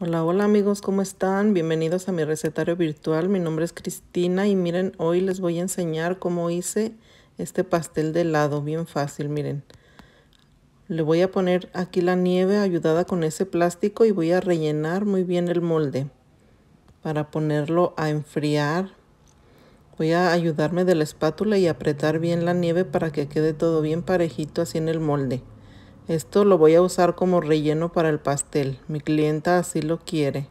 Hola, hola amigos, ¿cómo están? Bienvenidos a mi recetario virtual. Mi nombre es Cristina y miren, hoy les voy a enseñar cómo hice este pastel de helado, bien fácil, miren. Le voy a poner aquí la nieve ayudada con ese plástico y voy a rellenar muy bien el molde para ponerlo a enfriar. Voy a ayudarme de la espátula y apretar bien la nieve para que quede todo bien parejito así en el molde. Esto lo voy a usar como relleno para el pastel. Mi clienta así lo quiere.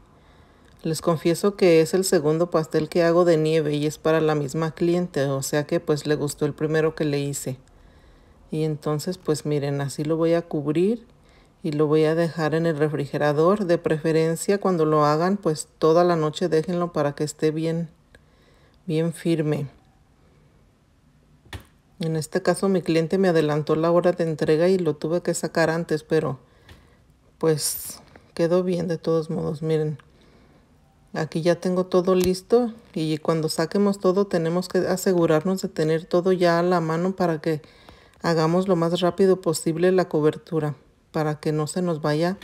Les confieso que es el segundo pastel que hago de nieve y es para la misma cliente, o sea que pues le gustó el primero que le hice. Y entonces pues miren, así lo voy a cubrir y lo voy a dejar en el refrigerador. De preferencia cuando lo hagan pues toda la noche déjenlo para que esté bien, bien firme. En este caso mi cliente me adelantó la hora de entrega y lo tuve que sacar antes, pero pues quedó bien de todos modos. Miren, aquí ya tengo todo listo y cuando saquemos todo tenemos que asegurarnos de tener todo ya a la mano para que hagamos lo más rápido posible la cobertura, para que no se nos vaya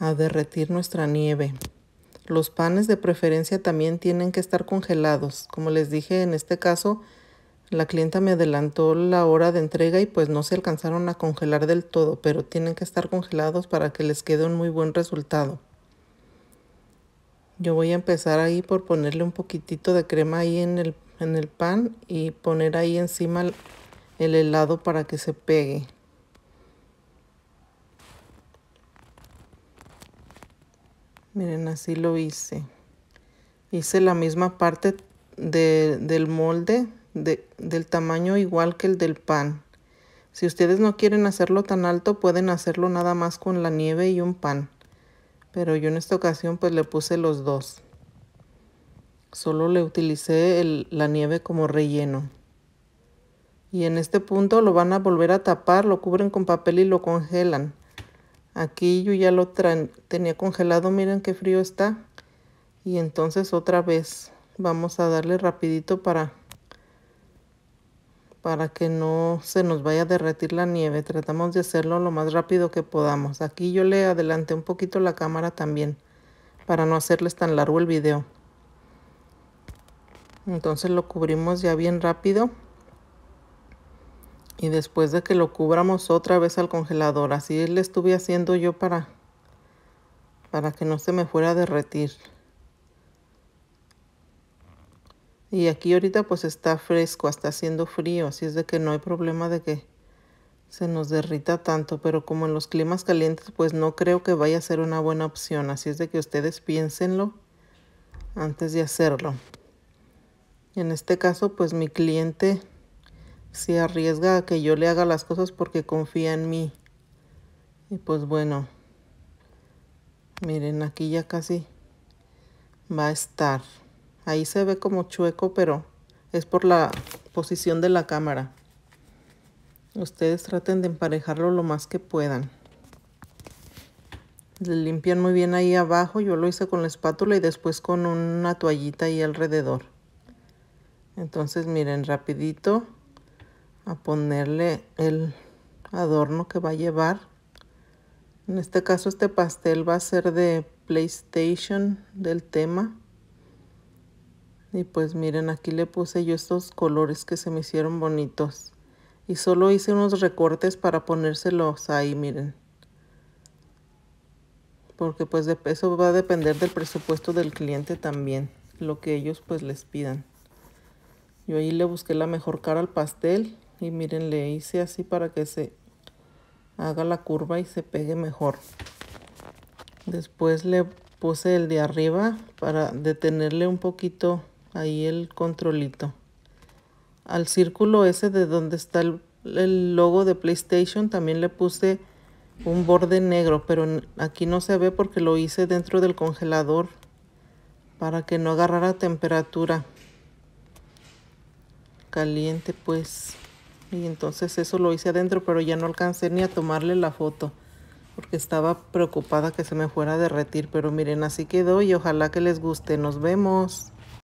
a derretir nuestra nieve. Los panes de preferencia también tienen que estar congelados. Como les dije, en este caso la clienta me adelantó la hora de entrega y pues no se alcanzaron a congelar del todo, pero tienen que estar congelados para que les quede un muy buen resultado. Yo voy a empezar ahí por ponerle un poquitito de crema ahí en el, en el pan y poner ahí encima el, helado para que se pegue. Miren, así lo hice. Hice la misma parte del molde de, del tamaño igual que el del pan. Si ustedes no quieren hacerlo tan alto, pueden hacerlo nada más con la nieve y un pan. Pero yo en esta ocasión pues le puse los dos. Solo le utilicé la nieve como relleno. Y en este punto lo van a volver a tapar, lo cubren con papel y lo congelan. Aquí yo ya lo tenía congelado, miren qué frío está. Y entonces otra vez vamos a darle rapidito para para que no se nos vaya a derretir la nieve. Tratamos de hacerlo lo más rápido que podamos. Aquí yo le adelanté un poquito la cámara también para no hacerles tan largo el video. Entonces lo cubrimos ya bien rápido. Y después de que lo cubramos otra vez al congelador. Así le estuve haciendo yo para, para que no se me fuera a derretir. Y aquí ahorita pues está fresco, hasta haciendo frío, así es de que no hay problema de que se nos derrita tanto, pero como en los climas calientes pues no creo que vaya a ser una buena opción, así es de que ustedes piénsenlo antes de hacerlo. En este caso pues mi cliente se arriesga a que yo le haga las cosas porque confía en mí. Y pues bueno, miren aquí ya casi va a estar. Ahí se ve como chueco, pero es por la posición de la cámara. Ustedes traten de emparejarlo lo más que puedan. Le limpian muy bien ahí abajo. Yo lo hice con la espátula y después con una toallita ahí alrededor. Entonces, miren, rapidito a ponerle el adorno que va a llevar. En este caso, este pastel va a ser de PlayStation del tema. Y pues miren, aquí le puse yo estos colores que se me hicieron bonitos. Y solo hice unos recortes para ponérselos ahí, miren. Porque pues de eso va a depender del presupuesto del cliente también, lo que ellos pues les pidan. Yo ahí le busqué la mejor cara al pastel y miren, le hice así para que se haga la curva y se pegue mejor. Después le puse el de arriba para detenerle un poquito ahí el controlito. Al círculo ese de donde está el, logo de PlayStation también le puse un borde negro, pero aquí no se ve porque lo hice dentro del congelador para que no agarrara temperatura caliente pues y entonces eso lo hice adentro pero ya no alcancé ni a tomarle la foto porque estaba preocupada que se me fuera a derretir pero miren así quedó y ojalá que les guste nos vemos